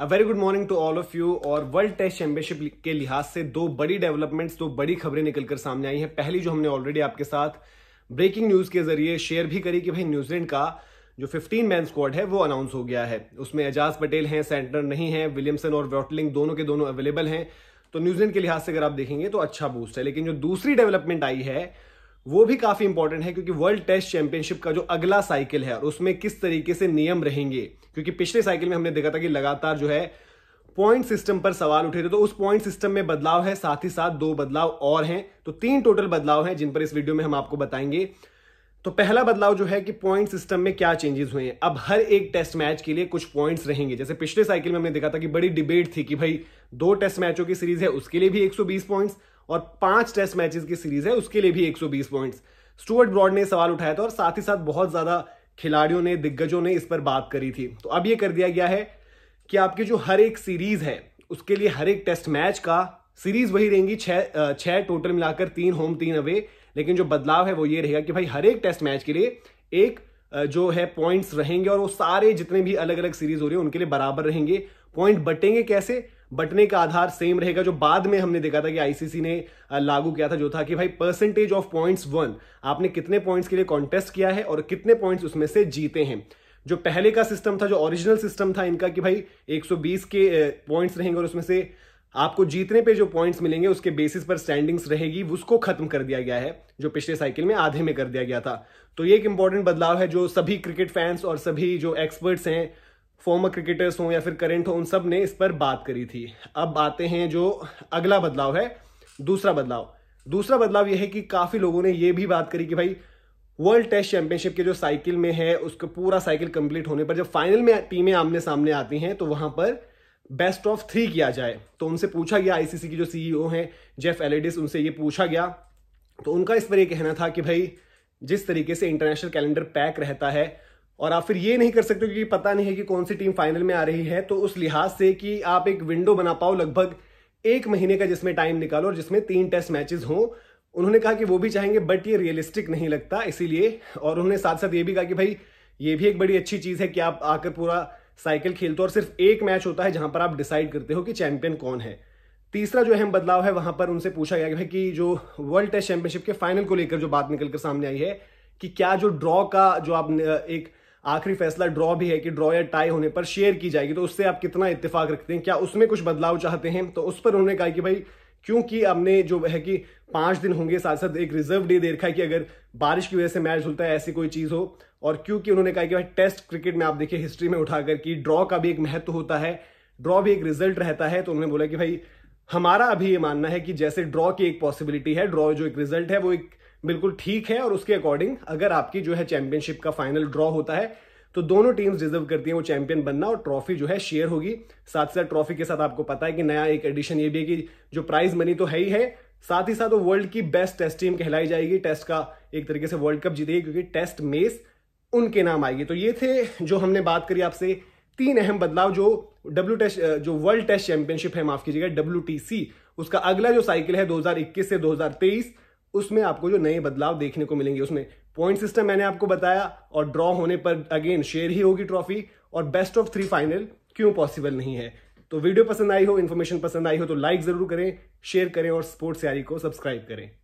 a very good morning to all of you और world test championship के लिहाज से दो बड़ी डेवलपमेंट्स दो बड़ी खबरें निकलकर सामने आई हैं पहली जो हमने ऑलरेडी आपके साथ ब्रेकिंग न्यूज के जरिए शेयर भी करी कि भाई न्यूजीलैंड का जो 15 मैन स्क्वाड है वो अनाउंस हो गया है उसमें एजाज पटेल हैं सेंटर नहीं है विलियमसन और वॉटलिंग दोनों के दोनों अवेलेबल हैं तो न्यूजीलैंड के लिहाज से अगर आप देखेंगे तो अच्छा बूस्ट है लेकिन जो दूसरी डेवलपमेंट आई है वो भी काफी इंपॉर्टेंट है क्योंकि वर्ल्ड टेस्ट चैंपियनशिप का जो अगला साइकिल है और उसमें किस तरीके से नियम रहेंगे क्योंकि पिछले साइकिल में हमने देखा था कि लगातार जो है पॉइंट सिस्टम पर सवाल उठे थे तो उस पॉइंट सिस्टम में बदलाव है साथ ही साथ दो बदलाव और हैं तो तीन टोटल बदलाव हैं जिन पर इस वीडियो में हम आपको बताएंगे तो पहला बदलाव जो है कि पॉइंट सिस्टम में क्या चेंजेस हुए हैं अब हर एक टेस्ट मैच के लिए कुछ पॉइंट्स रहेंगे जैसे पिछले साइकिल में हमने देखा था कि बड़ी डिबेट थी कि भाई दो टेस्ट मैचों की सीरीज है उसके लिए भी 120 पॉइंट्स और पांच टेस्ट मैचेस की सीरीज है उसके लिए भी 120 पॉइंट्स स्टुअर्ट ब्रॉड ने सवाल उठाया था और साथ ही साथ बहुत ज्यादा खिलाड़ियों ने दिग्गजों ने इस पर बात करी थी तो अब ये कर दिया गया है कि आपकी जो हर एक सीरीज है उसके लिए हर एक टेस्ट मैच का सीरीज वही रहेंगी छह छह टोटल मिलाकर तीन होम तीन अवे लेकिन जो बदलाव है वो ये रहेगा कि भाई हर एक टेस्ट मैच के लिए एक जो है पॉइंट्स रहेंगे और वो सारे जितने भी अलग अलग सीरीज हो रही है उनके लिए बराबर रहेंगे पॉइंट बटेंगे कैसे बटने का आधार सेम रहेगा जो बाद में हमने देखा था कि आईसीसी ने लागू किया था जो था कि भाई परसेंटेज ऑफ पॉइंट्स वन आपने कितने पॉइंट्स के लिए कॉन्टेस्ट किया है और कितने पॉइंट्स उसमें से जीते हैं जो पहले का सिस्टम था जो ओरिजिनल सिस्टम था इनका कि भाई 120 के पॉइंट्स रहेंगे और उसमें से आपको जीतने पे जो पॉइंट्स मिलेंगे उसके बेसिस पर स्टैंडिंग्स रहेगी उसको खत्म कर दिया गया है जो पिछले साइकिल में आधे में कर दिया गया था तो ये एक इंपॉर्टेंट बदलाव है जो सभी क्रिकेट फैंस और सभी जो एक्सपर्ट्स हैं फॉर्मर क्रिकेटर्स हों या फिर करेंट हो उन सब ने इस पर बात करी थी अब आते हैं जो अगला बदलाव है दूसरा बदलाव दूसरा बदलाव यह है कि काफ़ी लोगों ने यह भी बात करी कि भाई वर्ल्ड टेस्ट चैंपियनशिप के जो साइकिल में है उसका पूरा साइकिल कंप्लीट होने पर जब फाइनल में टीमें आमने सामने आती हैं तो वहां पर बेस्ट ऑफ थ्री किया जाए तो उनसे पूछा गया आईसीसी की जो सीईओ e हैं जेफ एलेडिस उनसे ये पूछा गया तो उनका इस पर यह कहना था कि भाई जिस तरीके से इंटरनेशनल कैलेंडर पैक रहता है और आप फिर ये नहीं कर सकते क्योंकि पता नहीं है कि कौन सी टीम फाइनल में आ रही है तो उस लिहाज से कि आप एक विंडो बना पाओ लगभग एक महीने का जिसमें टाइम निकालो और जिसमें तीन टेस्ट मैचेस हों उन्होंने कहा कि वो भी चाहेंगे बट ये रियलिस्टिक नहीं लगता इसीलिए और उन्होंने साथ साथ ये भी कहा कि भाई ये भी एक बड़ी अच्छी चीज़ है कि आप आकर पूरा साइकिल खेलते हो और सिर्फ एक मैच होता है जहां पर आप डिसाइड करते हो कि चैंपियन कौन है तीसरा जो अहम बदलाव है वहां पर उनसे पूछा गया कि जो वर्ल्ड टेस्ट चैंपियनशिप के फाइनल को लेकर जो बात निकलकर सामने आई है कि क्या जो ड्रॉ का जो आप एक आखिरी फैसला ड्रॉ भी है कि ड्रॉ या टाई होने पर शेयर की जाएगी तो उससे आप कितना इतफाक रखते हैं क्या उसमें कुछ बदलाव चाहते हैं तो उस पर उन्होंने कहा कि भाई क्योंकि हमने जो है कि पांच दिन होंगे साथ साथ एक रिजर्व डे दे रखा है कि अगर बारिश की वजह से मैच झुलता है ऐसी कोई चीज़ हो और क्योंकि उन्होंने कहा कि भाई टेस्ट क्रिकेट में आप देखिए हिस्ट्री में उठाकर कि ड्रॉ का भी एक महत्व होता है ड्रॉ भी एक रिजल्ट रहता है तो उन्होंने बोला कि भाई हमारा अभी ये मानना है कि जैसे ड्रॉ की एक पॉसिबिलिटी है ड्रॉ जो एक रिजल्ट है वो एक बिल्कुल ठीक है और उसके अकॉर्डिंग अगर आपकी जो है चैंपियनशिप का फाइनल ड्रॉ होता है तो दोनों टीम्स डिजर्व करती हैं वो चैंपियन बनना और ट्रॉफी जो है शेयर होगी साथ साथ ट्रॉफी के साथ आपको पता है कि नया एक एडिशन ये भी है कि जो प्राइज मनी तो है ही है साथ ही साथ वो वर्ल्ड की बेस्ट टेस्ट टीम कहलाई जाएगी टेस्ट का एक तरीके से वर्ल्ड कप जीतेगी क्योंकि टेस्ट मेस उनके नाम आएगी तो ये थे जो हमने बात करी आपसे तीन अहम बदलाव जो डब्ल्यू टेस्ट जो वर्ल्ड टेस्ट चैंपियनशिप है माफ कीजिएगा डब्ल्यू उसका अगला जो साइकिल है 2021 से 2023 उसमें आपको जो नए बदलाव देखने को मिलेंगे उसमें पॉइंट सिस्टम मैंने आपको बताया और ड्रॉ होने पर अगेन शेयर ही होगी ट्रॉफी और बेस्ट ऑफ थ्री फाइनल क्यों पॉसिबल नहीं है तो वीडियो पसंद आई हो इन्फॉर्मेशन पसंद आई हो तो लाइक जरूर करें शेयर करें और स्पोर्ट्स यारी को सब्सक्राइब करें